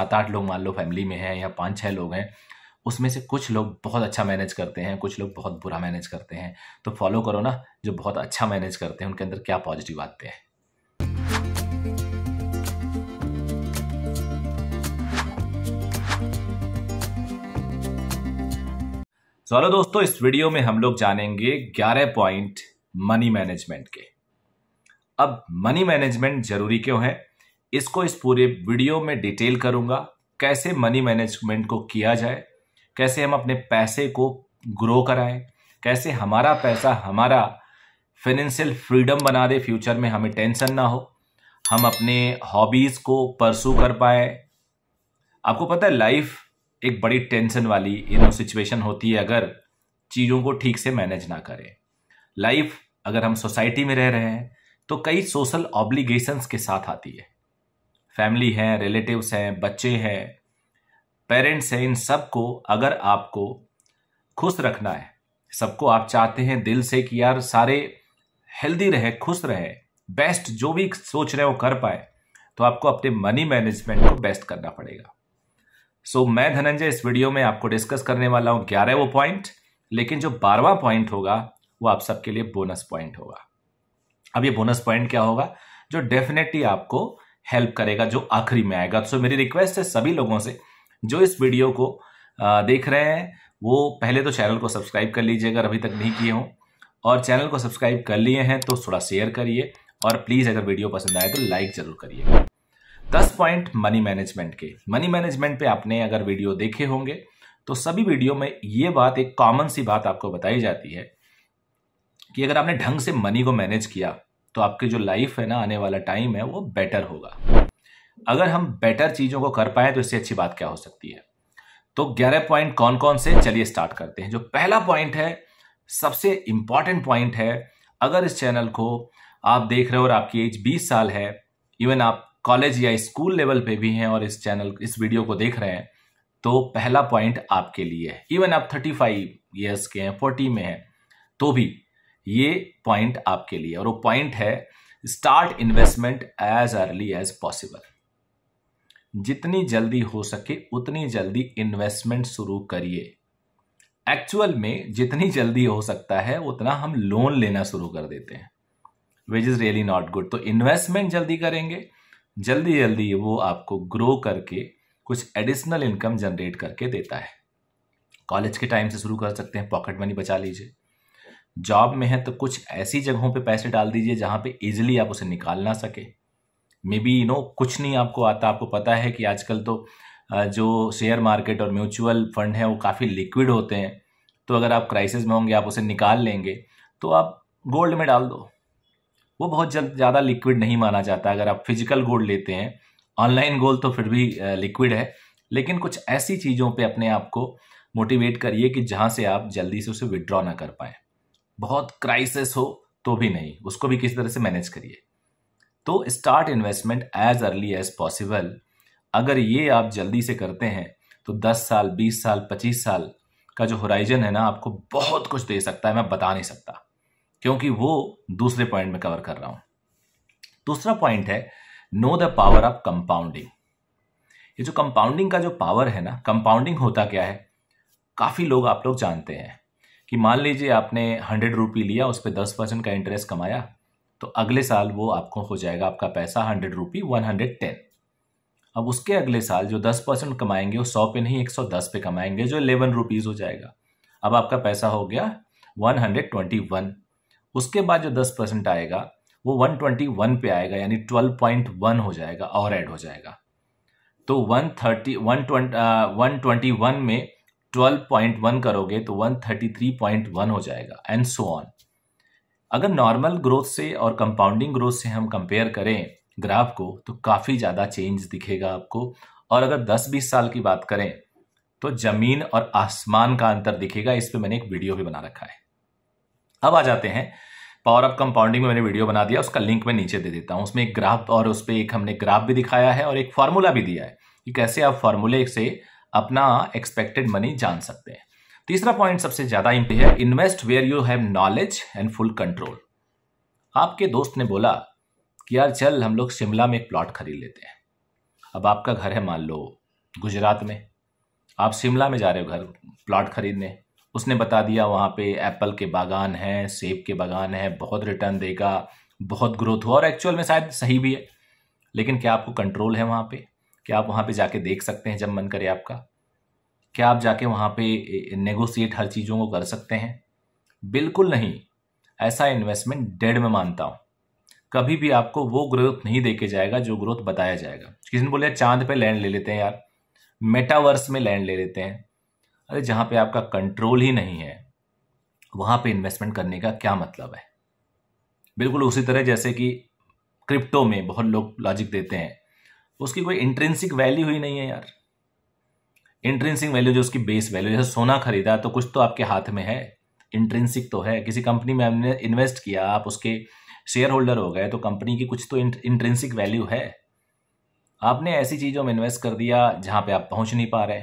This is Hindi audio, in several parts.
सात आठ लोग मान लो फैमिली में हैं या पाँच छः लोग हैं उसमें से कुछ लोग बहुत अच्छा मैनेज करते हैं कुछ लोग बहुत बुरा मैनेज करते हैं तो फॉलो करो ना जो बहुत अच्छा मैनेज करते हैं उनके अंदर क्या पॉजिटिव आते हैं चलो दोस्तों इस वीडियो में हम लोग जानेंगे ग्यारह पॉइंट मनी मैनेजमेंट के अब मनी मैनेजमेंट जरूरी क्यों है इसको इस पूरे वीडियो में डिटेल करूंगा कैसे मनी मैनेजमेंट को किया जाए कैसे हम अपने पैसे को ग्रो कराएं कैसे हमारा पैसा हमारा फाइनेंशियल फ्रीडम बना दे फ्यूचर में हमें टेंशन ना हो हम अपने हॉबीज़ को परसू कर पाए आपको पता है लाइफ एक बड़ी टेंशन वाली यू नो सिचुएशन होती है अगर चीज़ों को ठीक से मैनेज ना करें लाइफ अगर हम सोसाइटी में रह रहे हैं तो कई सोशल ऑब्लिगेशंस के साथ आती है फैमिली हैं रिलेटिव्स हैं बच्चे हैं पेरेंट्स हैं इन सबको अगर आपको खुश रखना है सबको आप चाहते हैं दिल से कि यार सारे हेल्दी रहे खुश रहे बेस्ट जो भी सोच रहे हो कर पाए तो आपको अपने मनी मैनेजमेंट को बेस्ट करना पड़ेगा सो so, मैं धनंजय इस वीडियो में आपको डिस्कस करने वाला हूं ग्यारह वो पॉइंट लेकिन जो बारहवा पॉइंट होगा वो आप सबके लिए बोनस पॉइंट होगा अब ये बोनस पॉइंट क्या होगा जो डेफिनेटली आपको हेल्प करेगा जो आखिरी में आएगा सो मेरी रिक्वेस्ट है सभी लोगों से जो इस वीडियो को देख रहे हैं वो पहले तो चैनल को सब्सक्राइब कर लीजिए अगर अभी तक नहीं किए हों और चैनल को सब्सक्राइब कर लिए हैं तो थोड़ा शेयर करिए और प्लीज़ अगर वीडियो पसंद आए तो लाइक ज़रूर करिए दस पॉइंट मनी मैनेजमेंट के मनी मैनेजमेंट पे आपने अगर वीडियो देखे होंगे तो सभी वीडियो में ये बात एक कॉमन सी बात आपको बताई जाती है कि अगर आपने ढंग से मनी को मैनेज किया तो आपकी जो लाइफ है ना आने वाला टाइम है वो बेटर होगा अगर हम बेटर चीज़ों को कर पाए तो इससे अच्छी बात क्या हो सकती है तो ग्यारह पॉइंट कौन कौन से चलिए स्टार्ट करते हैं जो पहला पॉइंट है सबसे इम्पॉर्टेंट पॉइंट है अगर इस चैनल को आप देख रहे हो और आपकी एज 20 साल है इवन आप कॉलेज या स्कूल लेवल पे भी हैं और इस चैनल इस वीडियो को देख रहे हैं तो पहला पॉइंट आपके लिए है इवन आप 35 फाइव ईयर्स के हैं 40 में हैं तो भी ये पॉइंट आपके लिए और वो पॉइंट है start investment as early as possible जितनी जल्दी हो सके उतनी जल्दी इन्वेस्टमेंट शुरू करिए एक्चुअल में जितनी जल्दी हो सकता है उतना हम लोन लेना शुरू कर देते हैं which is really not good तो इन्वेस्टमेंट जल्दी करेंगे जल्दी जल्दी वो आपको ग्रो करके कुछ एडिशनल इनकम जनरेट करके देता है कॉलेज के टाइम से शुरू कर सकते हैं पॉकेट मनी बचा लीजिए जॉब में है तो कुछ ऐसी जगहों पे पैसे डाल दीजिए जहाँ पे इजीली आप उसे निकाल ना सके मे बी यू नो कुछ नहीं आपको आता आपको पता है कि आजकल तो जो शेयर मार्केट और म्यूचुअल फंड है वो काफ़ी लिक्विड होते हैं तो अगर आप क्राइसिस में होंगे आप उसे निकाल लेंगे तो आप गोल्ड में डाल दो वो बहुत जल्द ज़्यादा लिक्विड नहीं माना जाता अगर आप फिजिकल गोल्ड लेते हैं ऑनलाइन गोल्ड तो फिर भी लिक्विड है लेकिन कुछ ऐसी चीज़ों पे अपने आप को मोटिवेट करिए कि जहाँ से आप जल्दी से उसे विड्रॉ ना कर पाएँ बहुत क्राइसिस हो तो भी नहीं उसको भी किसी तरह से मैनेज करिए तो start investment as early as possible अगर ये आप जल्दी से करते हैं तो 10 साल 20 साल 25 साल का जो होराइजन है ना आपको बहुत कुछ दे सकता है मैं बता नहीं सकता क्योंकि वो दूसरे पॉइंट में कवर कर रहा हूं दूसरा पॉइंट है know the power of compounding ये जो कंपाउंडिंग का जो पावर है ना कंपाउंडिंग होता क्या है काफी लोग आप लोग जानते हैं कि मान लीजिए आपने हंड्रेड रुपी लिया उस पर दस परसेंट का इंटरेस्ट कमाया तो अगले साल वो आपको हो जाएगा आपका पैसा hundred rupee one hundred ten अब उसके अगले साल जो दस परसेंट कमाएंगे वो सौ पे नहीं एक सौ दस पे कमाएंगे जो इलेवन रुपीज़ हो जाएगा अब आपका पैसा हो गया वन हंड्रेड ट्वेंटी वन उसके बाद जो दस परसेंट आएगा वो वन ट्वेंटी वन पे आएगा यानी ट्वेल्व पॉइंट वन हो जाएगा और ऐड हो जाएगा तो one thirty one twenty one twenty one में 12.1 करोगे तो 133.1 हो जाएगा एंड सो ऑन अगर नॉर्मल ग्रोथ से और कंपाउंडिंग ग्रोथ से हम कंपेयर करें ग्राफ को तो काफ़ी ज़्यादा चेंज दिखेगा आपको और अगर 10-20 साल की बात करें तो ज़मीन और आसमान का अंतर दिखेगा इस पर मैंने एक वीडियो भी बना रखा है अब आ जाते हैं पावर ऑफ कंपाउंडिंग में मैंने वीडियो बना दिया उसका लिंक मैं नीचे दे देता हूँ उसमें एक ग्राफ और उस पर एक हमने ग्राफ भी दिखाया है और एक फार्मूला भी दिया है कि कैसे आप फार्मूले से अपना एक्सपेक्टेड मनी जान सकते हैं तीसरा पॉइंट सबसे ज्यादा है invest where you have knowledge and full control आपके दोस्त ने बोला कि यार चल हम लोग शिमला में एक प्लॉट खरीद लेते हैं अब आपका घर है मान लो गुजरात में आप शिमला में जा रहे हो घर प्लॉट खरीदने उसने बता दिया वहाँ पे एप्पल के बागान हैं सेब के बागान हैं बहुत रिटर्न देगा बहुत ग्रोथ हुआ और एक्चुअल में शायद सही भी है लेकिन क्या आपको कंट्रोल है वहाँ पे क्या आप वहाँ पे जाके देख सकते हैं जब मन करे आपका क्या आप जाके वहाँ पे नेगोशिएट हर चीज़ों को कर सकते हैं बिल्कुल नहीं ऐसा इन्वेस्टमेंट डेड में मानता हूँ कभी भी आपको वो ग्रोथ नहीं देके जाएगा जो ग्रोथ बताया जाएगा किसी ने बोले चांद पे लैंड ले लेते हैं यार मेटावर्स में लैंड ले लेते हैं अरे जहाँ पे आपका कंट्रोल ही नहीं है वहाँ पे इन्वेस्टमेंट करने का क्या मतलब है बिल्कुल उसी तरह जैसे कि क्रिप्टो में बहुत लोग लॉजिक देते हैं उसकी कोई इंट्रेंसिक वैल्यू ही नहीं है यार इंट्रेंसिक वैल्यू जो उसकी बेस वैल्यू जैसे सोना खरीदा तो कुछ तो आपके हाथ में है इंट्रेंसिक तो है किसी कंपनी में आपने इन्वेस्ट किया आप उसके शेयर होल्डर हो गए तो कंपनी की कुछ तो इंट्रेंसिक वैल्यू है आपने ऐसी चीज़ों में इन्वेस्ट कर दिया जहाँ पे आप पहुँच नहीं पा रहे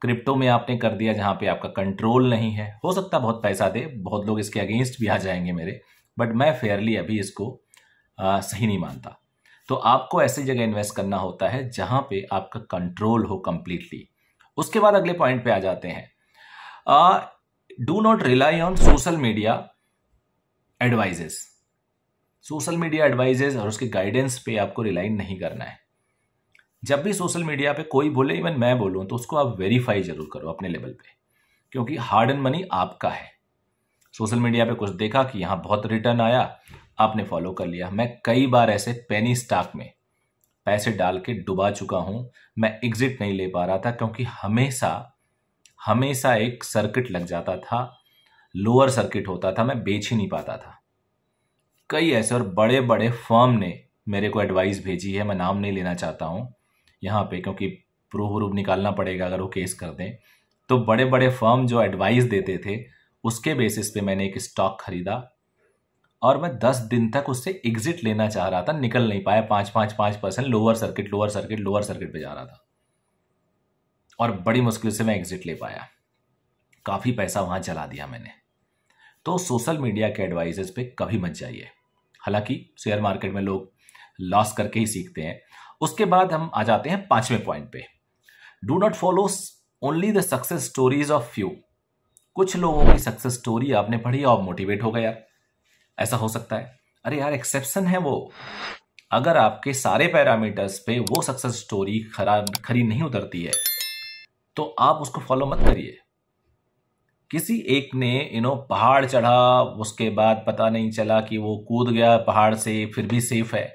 क्रिप्टो में आपने कर दिया जहाँ पे आपका कंट्रोल नहीं है हो सकता बहुत पैसा दे बहुत लोग इसके अगेंस्ट भी आ जाएंगे मेरे बट मैं फेयरली अभी इसको आ, सही नहीं मानता तो आपको ऐसी जगह इन्वेस्ट करना होता है जहां पे आपका कंट्रोल हो कंप्लीटली उसके बाद अगले पॉइंट पे आ जाते हैं do not rely on social media advices social media advices और उसके गाइडेंस पे आपको रिलाई नहीं करना है जब भी सोशल मीडिया पे कोई बोले इवन मैं बोलूं तो उसको आप वेरीफाई जरूर करो अपने लेवल पे क्योंकि हार्ड एंड मनी आपका है सोशल मीडिया पे कुछ देखा कि यहां बहुत रिटर्न आया आपने फॉलो कर लिया मैं कई बार ऐसे पेनी स्टॉक में पैसे डाल के डुबा चुका हूं मैं एग्जिट नहीं ले पा रहा था क्योंकि हमेशा हमेशा एक सर्किट लग जाता था लोअर सर्किट होता था मैं बेच ही नहीं पाता था कई ऐसे और बड़े बड़े फर्म ने मेरे को एडवाइस भेजी है मैं नाम नहीं लेना चाहता हूँ यहाँ पे क्योंकि प्रूफ व्रूफ निकालना पड़ेगा अगर वो केस कर दें तो बड़े बड़े फर्म जो एडवाइस देते थे उसके बेसिस पे मैंने एक स्टॉक खरीदा और मैं दस दिन तक उससे एग्जिट लेना चाह रहा था निकल नहीं पाया पांच पांच पांच percent lower circuit lower circuit lower circuit पे जा रहा था और बड़ी मुश्किल से मैं एग्जिट ले पाया काफ़ी पैसा वहां चला दिया मैंने तो सोशल मीडिया के एडवाइजेस पे कभी मत जाइए हालांकि शेयर मार्केट में लोग लॉस करके ही सीखते हैं उसके बाद हम आ जाते हैं पांचवें पॉइंट पे do not follow only the success stories of few कुछ लोगों की सक्सेस स्टोरी आपने पढ़ी और मोटिवेट हो गया ऐसा हो सकता है अरे यार एक्सेप्शन है वो अगर आपके सारे पैरामीटर्स पे वो सक्सेस स्टोरी खराब खरी नहीं उतरती है तो आप उसको फॉलो मत करिए किसी एक ने यू नो पहाड़ चढ़ा उसके बाद पता नहीं चला कि वो कूद गया पहाड़ से फिर भी सेफ है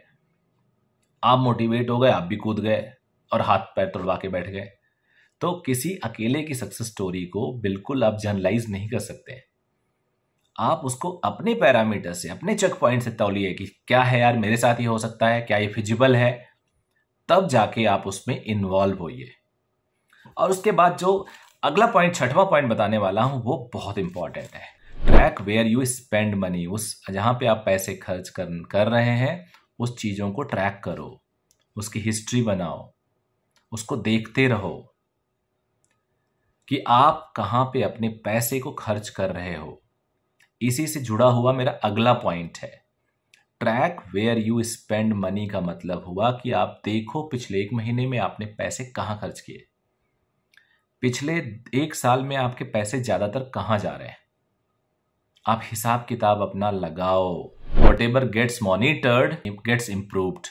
आप मोटिवेट हो गए आप भी कूद गए और हाथ पैर तोड़वा के बैठ गए तो किसी अकेले की सक्सेस स्टोरी को बिल्कुल आप जर्नलाइज नहीं कर सकते आप उसको अपने पैरामीटर से अपने चेक पॉइंट से तौलिए कि क्या है यार मेरे साथ ही हो सकता है क्या ये फिजिबल है तब जाके आप उसमें इन्वॉल्व होइए और उसके बाद जो अगला पॉइंट छठवा पॉइंट बताने वाला हूँ वो बहुत इंपॉर्टेंट है track where you spend money उस जहाँ पे आप पैसे खर्च कर कर रहे हैं उस चीज़ों को ट्रैक करो उसकी हिस्ट्री बनाओ उसको देखते रहो कि आप कहाँ पे अपने पैसे को खर्च कर रहे हो इसी से जुड़ा हुआ मेरा अगला पॉइंट है track where you spend money का मतलब हुआ कि आप देखो पिछले एक महीने में आपने पैसे कहाँ खर्च किए पिछले एक साल में आपके पैसे ज़्यादातर कहाँ जा रहे हैं आप हिसाब किताब अपना लगाओ whatever gets monitored gets improved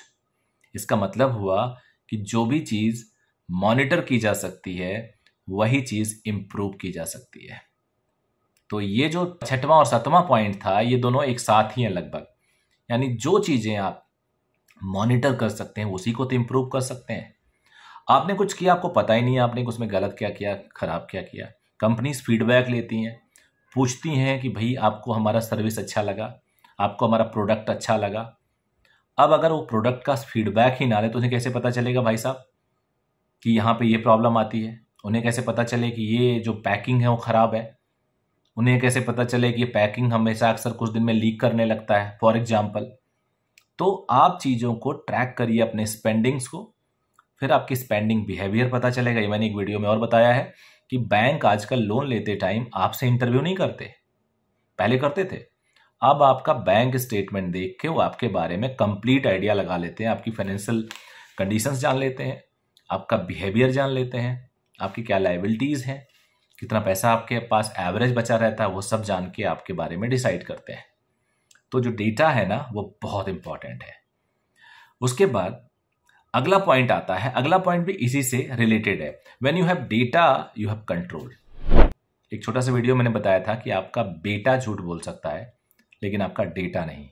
इसका मतलब हुआ कि जो भी चीज़ मॉनिटर की जा सकती है वही चीज़ इम्प्रूव की जा सकती है तो ये जो छठवां और सातवां पॉइंट था ये दोनों एक साथ ही हैं लगभग यानी जो चीज़ें आप मॉनिटर कर सकते हैं उसी को तो इम्प्रूव कर सकते हैं आपने कुछ किया आपको पता ही नहीं है आपने उसमें गलत क्या किया ख़राब क्या किया कंपनीज फीडबैक लेती हैं पूछती हैं कि भाई आपको हमारा सर्विस अच्छा लगा आपको हमारा प्रोडक्ट अच्छा लगा अब अगर वो प्रोडक्ट का फीडबैक ही ना ले तो उन्हें कैसे पता चलेगा भाई साहब कि यहाँ पे ये प्रॉब्लम आती है उन्हें कैसे पता चले कि ये जो पैकिंग है वो ख़राब है उन्हें कैसे पता चले कि पैकिंग हमेशा अक्सर कुछ दिन में लीक करने लगता है फॉर एग्जाम्पल तो आप चीज़ों को ट्रैक करिए अपने स्पेंडिंग्स को फिर आपकी स्पेंडिंग बिहेवियर पता चलेगा ये मैंने एक वीडियो में और बताया है कि बैंक आजकल लोन लेते टाइम आपसे इंटरव्यू नहीं करते पहले करते थे अब आपका बैंक स्टेटमेंट देख के वो आपके बारे में कंप्लीट आइडिया लगा लेते हैं आपकी फाइनेंशियल कंडीशंस जान लेते हैं आपका बिहेवियर जान लेते हैं आपकी क्या लाइबिलिटीज़ हैं कितना पैसा आपके पास एवरेज बचा रहता है वो सब जान के आपके बारे में डिसाइड करते हैं तो जो डेटा है ना वो बहुत इंपॉर्टेंट है उसके बाद अगला पॉइंट आता है अगला पॉइंट भी इसी से रिलेटेड है when you have data you have control एक छोटा सा वीडियो मैंने बताया था कि आपका बेटा झूठ बोल सकता है लेकिन आपका डेटा नहीं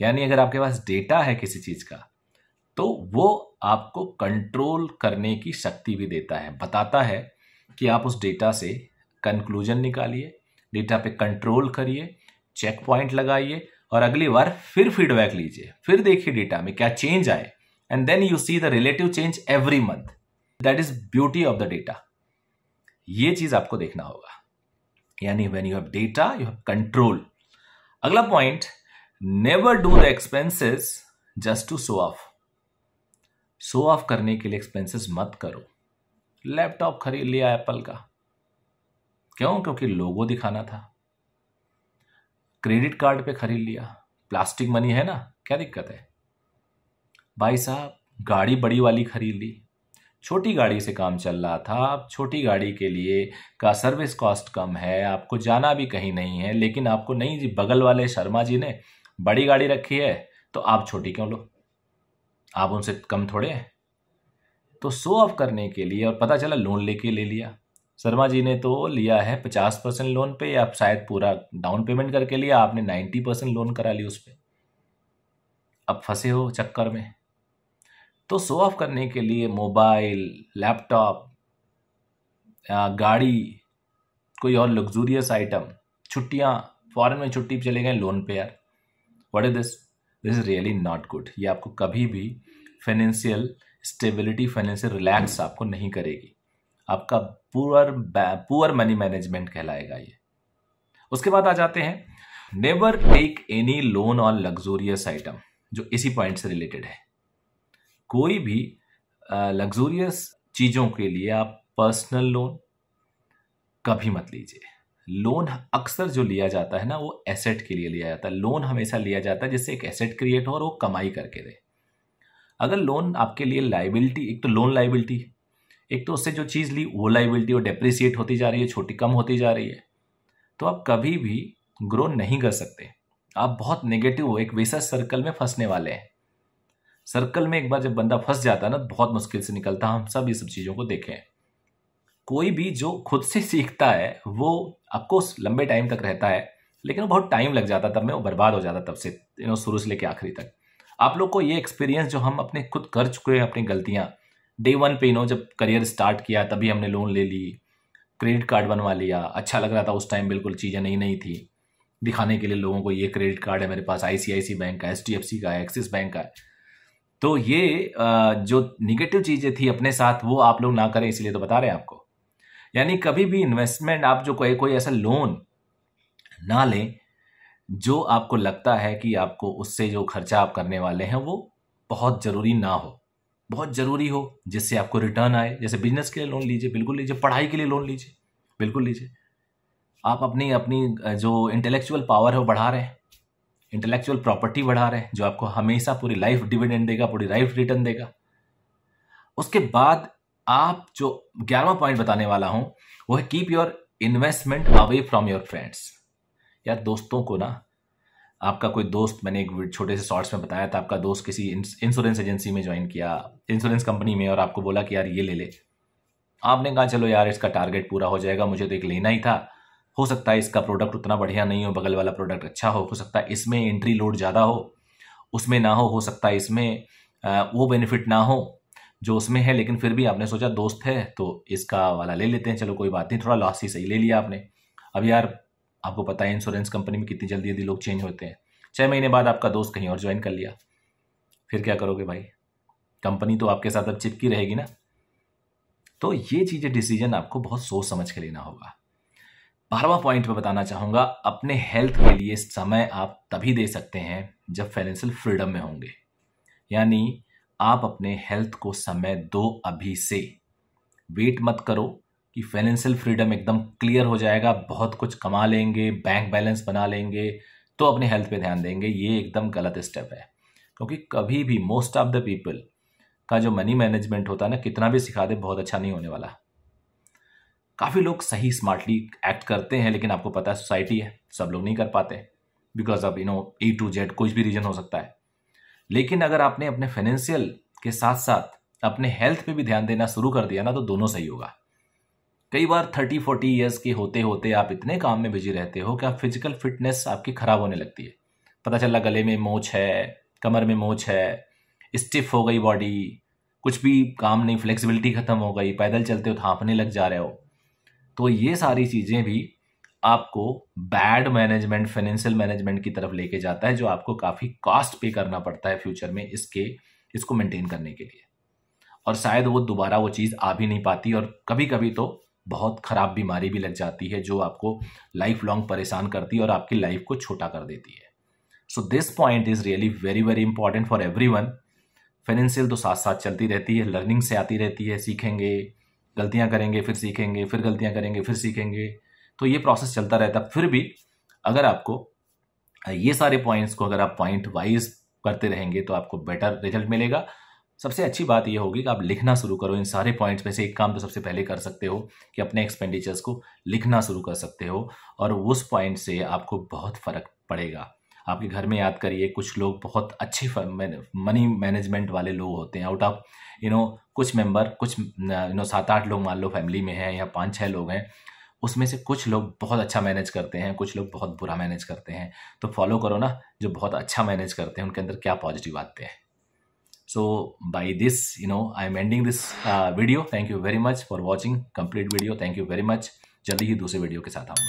यानी अगर आपके पास डेटा है किसी चीज़ का तो वो आपको कंट्रोल करने की शक्ति भी देता है बताता है कि आप उस डेटा से कंक्लूजन निकालिए डेटा पे कंट्रोल करिए चेक पॉइंट लगाइए और अगली बार फिर फीडबैक लीजिए फिर देखिए डेटा में क्या चेंज आए and then you see the relative change every month that is beauty of the data ये चीज आपको देखना होगा यानी when you have data you have control अगला point never do the expenses just to show off show off करने के लिए एक्सपेंसेस मत करो लैपटॉप खरीद लिया एप्पल का क्यों क्योंकि लोगो दिखाना था क्रेडिट कार्ड पे खरीद लिया प्लास्टिक मनी है ना क्या दिक्कत है भाई साहब गाड़ी बड़ी वाली खरीद ली छोटी गाड़ी से काम चल रहा था आप छोटी गाड़ी के लिए का सर्विस कॉस्ट कम है आपको जाना भी कहीं नहीं है लेकिन आपको नहीं जी बगल वाले शर्मा जी ने बड़ी गाड़ी रखी है तो आप छोटी क्यों लो आप उनसे कम थोड़े हैं तो शो ऑफ करने के लिए और पता चला लोन लेके ले लिया शर्मा जी ने तो लिया है पचास परसेंट लोन पे या शायद पूरा डाउन पेमेंट करके लिया आपने नाइन्टी परसेंट लोन करा लिया उस पर अब फंसे हो चक्कर में तो शो ऑफ करने के लिए मोबाइल लैपटॉप गाड़ी कोई और लग्जूरियस आइटम छुट्टियाँ फॉरेन में छुट्टी चले गए लोन पे यार what is this this is really not good ये आपको कभी भी फाइनेंशियल स्टेबिलिटी फाइनेंशियल रिलैक्स आपको नहीं करेगी आपका पुअर पुअर मनी मैनेजमेंट कहलाएगा ये उसके बाद आ जाते हैं never take any loan on luxurious item जो इसी पॉइंट से रिलेटेड है कोई भी लग्जोरियस चीज़ों के लिए आप पर्सनल लोन कभी मत लीजिए लोन अक्सर जो लिया जाता है ना वो एसेट के लिए लिया जाता है लोन हमेशा लिया जाता है जिससे एक एसेट क्रिएट हो और वो कमाई करके दे अगर लोन आपके लिए लाइबिलिटी एक तो लोन लाइबिलिटी एक तो उससे जो चीज़ ली वो लाइबिलिटी वो डेप्रिसिएट होती जा रही है छोटी कम होती जा रही है तो आप कभी भी ग्रो नहीं कर सकते आप बहुत नेगेटिव हो एक वैसा सर्कल में फंसने वाले हैं सर्कल में एक बार जब बंदा फंस जाता है ना बहुत मुश्किल से निकलता हम सब ये सब चीज़ों को देखें कोई भी जो खुद से सीखता है वो आपको लंबे टाइम तक रहता है लेकिन वो बहुत टाइम लग जाता तब में वो बर्बाद हो जाता तब से यू नो शुरू से लेकर आखिरी तक आप लोग को ये एक्सपीरियंस जो हम अपने खुद कर चुके हैं अपनी गलतियाँ डे वन पे नो जब करियर स्टार्ट किया तभी हमने लोन ले ली क्रेडिट कार्ड बनवा लिया अच्छा लग रहा था उस टाइम बिल्कुल चीज़ें नहीं नहीं थी दिखाने के लिए लोगों को ये क्रेडिट कार्ड है मेरे पास आई बैंक का एच का है एक्सिस बैंक का है तो ये जो निगेटिव चीज़ें थी अपने साथ वो आप लोग ना करें इसलिए तो बता रहे हैं आपको यानी कभी भी इन्वेस्टमेंट आप जो कोई कोई ऐसा लोन ना लें जो आपको लगता है कि आपको उससे जो खर्चा आप करने वाले हैं वो बहुत ज़रूरी ना हो बहुत ज़रूरी हो जिससे आपको रिटर्न आए जैसे बिजनेस के लिए लोन लीजिए बिल्कुल लीजिए पढ़ाई के लिए लोन लीजिए बिल्कुल लीजिए आप अपनी अपनी जो इंटेलेक्चुअल पावर है वो बढ़ा रहे हैं इंटेलेक्चुअल प्रॉपर्टी बढ़ा रहे हैं जो आपको हमेशा पूरी लाइफ डिविडेंड देगा पूरी लाइफ रिटर्न देगा उसके बाद आप जो ग्यारहवा पॉइंट बताने वाला हूं वो है keep your investment away from your friends यार दोस्तों को ना आपका कोई दोस्त मैंने एक छोटे से शॉर्ट्स में बताया था आपका दोस्त किसी इंश्योरेंस एजेंसी में ज्वाइन किया इंश्योरेंस कंपनी में और आपको बोला कि यार ये ले ले आपने कहा चलो यार इसका टारगेट पूरा हो जाएगा मुझे तो एक लेना ही था हो सकता है इसका प्रोडक्ट उतना बढ़िया नहीं हो बगल वाला प्रोडक्ट अच्छा हो हो सकता है इसमें एंट्री लोड ज़्यादा हो उसमें ना हो हो सकता है इसमें वो बेनिफिट ना हो जो उसमें है लेकिन फिर भी आपने सोचा दोस्त है तो इसका वाला ले लेते हैं चलो कोई बात नहीं थोड़ा लॉस ही सही ले लिया आपने अब यार आपको पता है इंश्योरेंस कंपनी में कितनी जल्दी जल्दी लोग चेंज होते हैं छः महीने बाद आपका दोस्त कहीं और ज्वाइन कर लिया फिर क्या करोगे भाई कंपनी तो आपके साथ अब चिपकी रहेगी ना तो ये चीज़ें डिसीजन आपको बहुत सोच समझ के लेना होगा बारहवा पॉइंट में बताना चाहूँगा अपने हेल्थ के लिए समय आप तभी दे सकते हैं जब फाइनेंशियल फ्रीडम में होंगे यानी आप अपने हेल्थ को समय दो अभी से वेट मत करो कि फाइनेंशियल फ्रीडम एकदम क्लियर हो जाएगा बहुत कुछ कमा लेंगे बैंक बैलेंस बना लेंगे तो अपने हेल्थ पे ध्यान देंगे ये एकदम गलत स्टेप है क्योंकि कभी भी मोस्ट ऑफ द पीपल का जो मनी मैनेजमेंट होता है ना कितना भी सिखा दे बहुत अच्छा नहीं होने वाला काफ़ी लोग सही स्मार्टली एक्ट करते हैं लेकिन आपको पता है सोसाइटी है सब लोग नहीं कर पाते because of you know A to Z कुछ भी रीजन हो सकता है लेकिन अगर आपने अपने फाइनेंशियल के साथ साथ अपने हेल्थ पे भी ध्यान देना शुरू कर दिया ना तो दोनों सही होगा कई बार थर्टी फोर्टी ईयर्स के होते होते आप इतने काम में बिजी रहते हो कि आप फिजिकल फिटनेस आपकी ख़राब होने लगती है पता चला गले में मोच है कमर में मोच है स्टिफ हो गई बॉडी कुछ भी काम नहीं फ्लेक्सिबिलिटी ख़त्म हो गई पैदल चलते हो थापने लग जा रहे हो तो ये सारी चीज़ें भी आपको बैड मैनेजमेंट फाइनेंशियल मैनेजमेंट की तरफ लेके जाता है जो आपको काफ़ी कॉस्ट पे करना पड़ता है फ्यूचर में इसके इसको मेंटेन करने के लिए और शायद वो दोबारा वो चीज़ आ भी नहीं पाती और कभी कभी तो बहुत ख़राब बीमारी भी लग जाती है जो आपको लाइफ लॉन्ग परेशान करती है और आपकी लाइफ को छोटा कर देती है so this point is really very very important for everyone financial तो साथ साथ चलती रहती है लर्निंग से आती रहती है सीखेंगे गलतियाँ करेंगे फिर सीखेंगे फिर गलतियाँ करेंगे फिर सीखेंगे तो ये प्रोसेस चलता रहता फिर भी अगर आपको ये सारे पॉइंट्स को अगर आप पॉइंट वाइज करते रहेंगे तो आपको बेटर रिजल्ट मिलेगा सबसे अच्छी बात यह होगी कि आप लिखना शुरू करो इन सारे पॉइंट्स में से एक काम तो सबसे पहले कर सकते हो कि अपने एक्सपेंडिचर्स को लिखना शुरू कर सकते हो और उस पॉइंट से आपको बहुत फ़र्क पड़ेगा आपके घर में याद करिए कुछ लोग बहुत अच्छे मनी मैनेजमेंट वाले लोग होते हैं आउट ऑफ यू नो कुछ मेंबर कुछ यू नो सात आठ लोग मान लो फैमिली में हैं या पाँच छः लोग हैं उसमें से कुछ लोग बहुत अच्छा मैनेज करते हैं कुछ लोग बहुत बुरा मैनेज करते हैं तो फॉलो करो ना जो बहुत अच्छा मैनेज करते हैं उनके अंदर क्या पॉजिटिव आते हैं so by this you know i'm ending this uh, video thank you very much for watching complete video thank you very much जल्दी ही दूसरे वीडियो के साथ आऊंगा